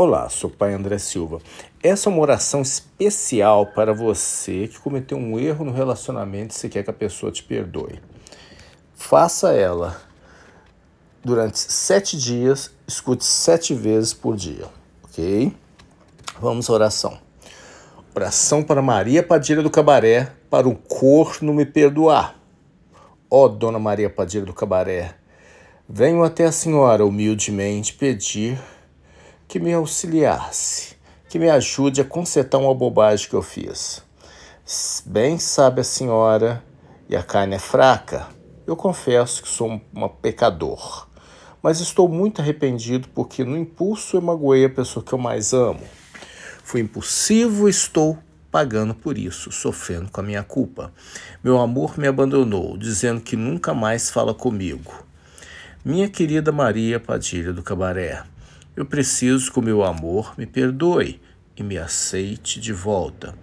Olá, sou o Pai André Silva. Essa é uma oração especial para você que cometeu um erro no relacionamento e você quer que a pessoa te perdoe. Faça ela durante sete dias, escute sete vezes por dia, ok? Vamos à oração. Oração para Maria Padilha do Cabaré, para o corno me perdoar. Ó oh, Dona Maria Padilha do Cabaré, venho até a senhora humildemente pedir que me auxiliasse, que me ajude a consertar uma bobagem que eu fiz. Bem sabe a senhora, e a carne é fraca, eu confesso que sou um pecador, mas estou muito arrependido porque no impulso eu magoei a pessoa que eu mais amo. Fui impulsivo e estou pagando por isso, sofrendo com a minha culpa. Meu amor me abandonou, dizendo que nunca mais fala comigo. Minha querida Maria Padilha do Cabaré, eu preciso que o meu amor me perdoe e me aceite de volta,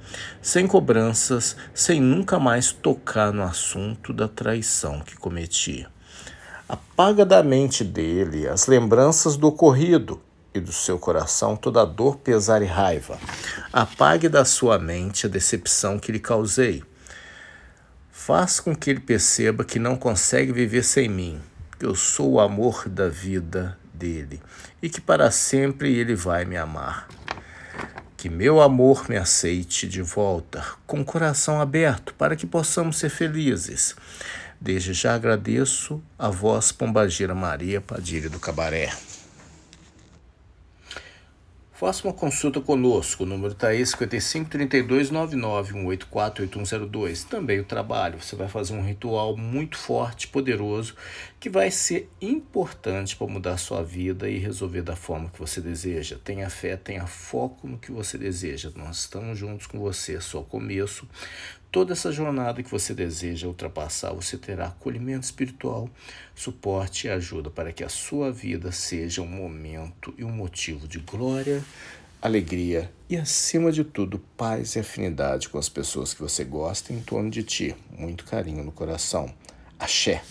sem cobranças, sem nunca mais tocar no assunto da traição que cometi. Apaga da mente dele as lembranças do ocorrido e do seu coração toda dor, pesar e raiva. Apague da sua mente a decepção que lhe causei. Faz com que ele perceba que não consegue viver sem mim, que eu sou o amor da vida dele e que para sempre ele vai me amar. Que meu amor me aceite de volta, com o coração aberto, para que possamos ser felizes. Desde já agradeço a vós, Pombagira Maria Padilha do Cabaré. Faça uma consulta conosco, o número está aí 55 32 99184 8102. Também o trabalho, você vai fazer um ritual muito forte, poderoso, que vai ser importante para mudar sua vida e resolver da forma que você deseja. Tenha fé, tenha foco no que você deseja. Nós estamos juntos com você, é só começo. Toda essa jornada que você deseja ultrapassar, você terá acolhimento espiritual, suporte e ajuda para que a sua vida seja um momento e um motivo de glória alegria e, acima de tudo, paz e afinidade com as pessoas que você gosta em torno de ti. Muito carinho no coração. Axé!